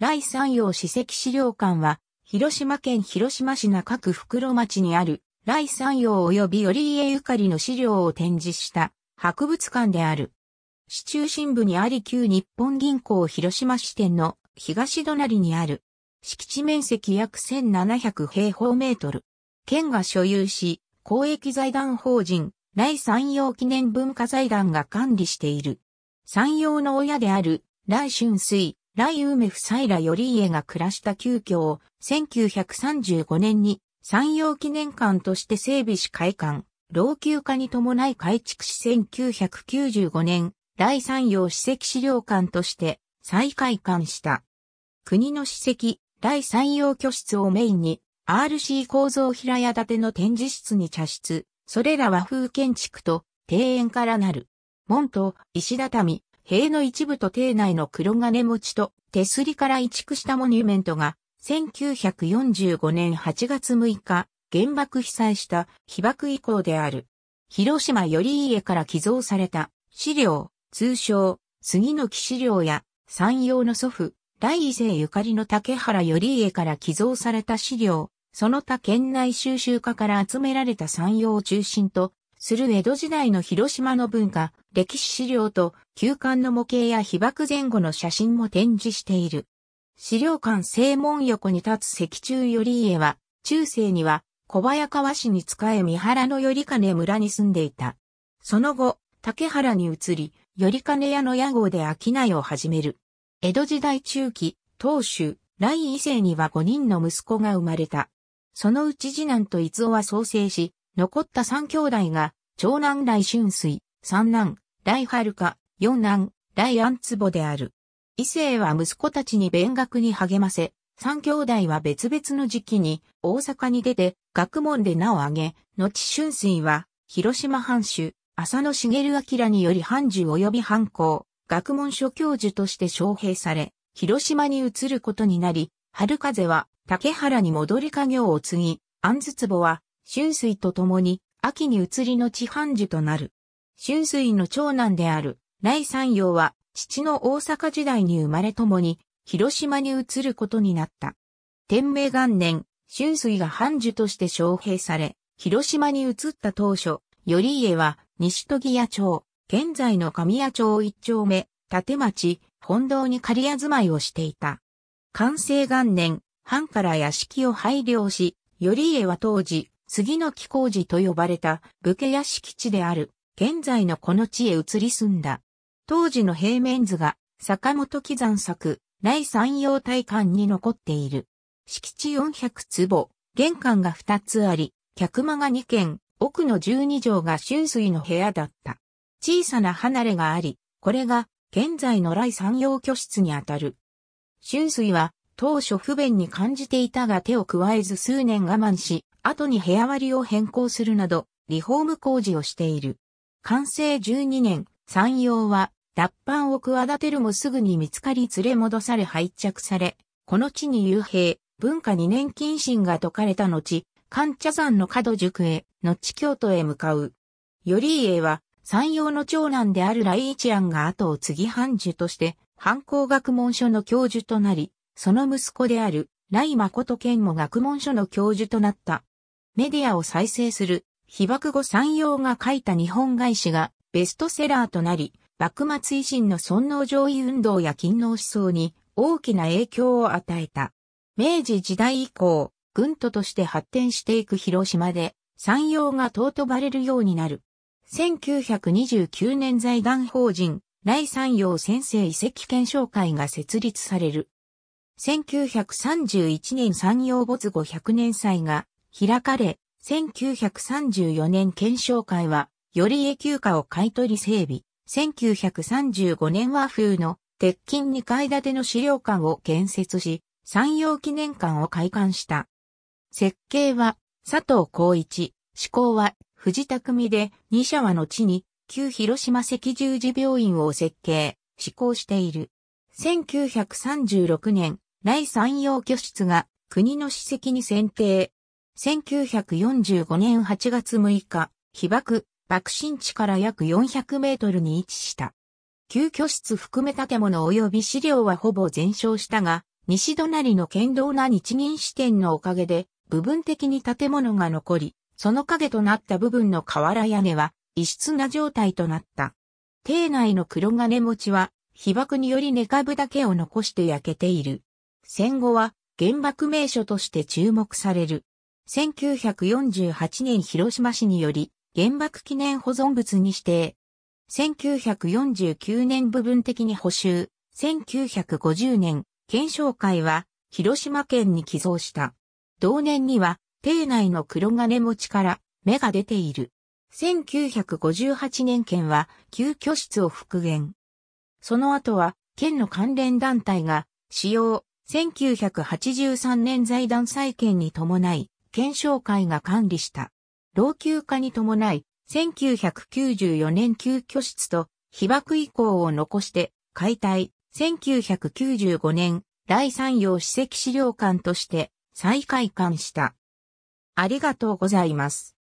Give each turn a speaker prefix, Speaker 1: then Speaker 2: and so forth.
Speaker 1: 来山陽史跡資料館は、広島県広島市中区袋町にある、来山陽及び寄家ゆかりの資料を展示した博物館である。市中心部にあり旧日本銀行広島支店の東隣にある。敷地面積約1700平方メートル。県が所有し、公益財団法人、来山陽記念文化財団が管理している。山陽の親である、来春水、雷梅夫妻ら頼家が暮らした旧居を1935年に山陽記念館として整備し開館、老朽化に伴い改築し1995年、第山陽史跡資料館として再開館した。国の史跡、第山陽居室をメインに、RC 構造平屋建ての展示室に茶室、それら和風建築と庭園からなる。門と石畳、塀の一部と邸内の黒金持ちと手すりから移築したモニュメントが、1945年8月6日、原爆被災した被爆以降である。広島頼家から寄贈された資料、通称、杉の木資料や、山陽の祖父、大伊勢ゆかりの竹原頼家から寄贈された資料、その他県内収集家から集められた山陽を中心とする江戸時代の広島の文化、歴史資料と旧館の模型や被爆前後の写真も展示している。資料館正門横に立つ石柱頼家は、中世には小早川市に仕え三原の頼金村に住んでいた。その後、竹原に移り、頼金屋の屋号で商いを始める。江戸時代中期、当主、来伊勢には5人の息子が生まれた。そのうち次男と伊豆は創生し、残った3兄弟が、長男来春水、三男、大春か、四男、大安坪である。異性は息子たちに勉学に励ませ、三兄弟は別々の時期に大阪に出て学問で名を挙げ、後春水は広島藩主、浅野茂明により藩主及び藩校、学問所教授として招聘され、広島に移ることになり、春風は竹原に戻り家業を継ぎ、安壺は春水と共に秋に移りの地藩主となる。春水の長男である、内山陽は、父の大阪時代に生まれ共に、広島に移ることになった。天明元年、春水が藩主として招聘され、広島に移った当初、頼家は、西木屋町、現在の神谷町一丁目、立町、本堂に仮屋住まいをしていた。完成元年、藩から屋敷を配慮し、頼家は当時、杉の木工事と呼ばれた武家屋敷地である現在のこの地へ移り住んだ。当時の平面図が坂本喜山作、来山陽大館に残っている。敷地400坪、玄関が2つあり、客間が2軒、奥の12畳が春水の部屋だった。小さな離れがあり、これが現在の来山陽居室にあたる。春水は当初不便に感じていたが手を加えず数年我慢し、後に部屋割りを変更するなど、リフォーム工事をしている。完成12年、山陽は脱藩を企てるもすぐに見つかり連れ戻され廃着され、この地に幽閉、文化2年謹慎が解かれた後、関茶山の角塾へ、後京都へ向かう。頼家は、山陽の長男である来一庵が後を継ぎ藩主として、藩校学問所の教授となり、その息子である、来誠健も学問所の教授となった。メディアを再生する被爆後山陽が書いた日本外史がベストセラーとなり、幕末維新の尊皇上位運動や勤王思想に大きな影響を与えた。明治時代以降、軍都として発展していく広島で、山陽が尊ばれるようになる。1929年財団法人、来山陽先生遺跡検証会が設立される。1931年山陽没後100年祭が開かれ、1934年検証会は、より永久化を買い取り整備。1935年和風の鉄筋2階建ての資料館を建設し、山陽記念館を開館した。設計は佐藤光一、施工は藤田組で二社は後に旧広島赤十字病院を設計、施行している。1936年、来山陽居室が国の史跡に選定、1945年8月6日、被爆、爆心地から約400メートルに位置した。旧居室含め建物及び資料はほぼ全焼したが、西隣の堅道な日銀支店のおかげで、部分的に建物が残り、その影となった部分の瓦屋根は、異質な状態となった。邸内の黒金持ちは、被爆により根株だけを残して焼けている。戦後は、原爆名所として注目される。1948年広島市により原爆記念保存物に指定。1949年部分的に補修。1950年、検証会は広島県に寄贈した。同年には、邸内の黒金持ちから芽が出ている。1958年県は急居室を復元。その後は県の関連団体が使用1983年財団再建に伴い検証会が管理した。老朽化に伴い、1994年旧居室と被爆遺構を残して解体、1995年第三洋史跡資料館として再開館した。ありがとうございます。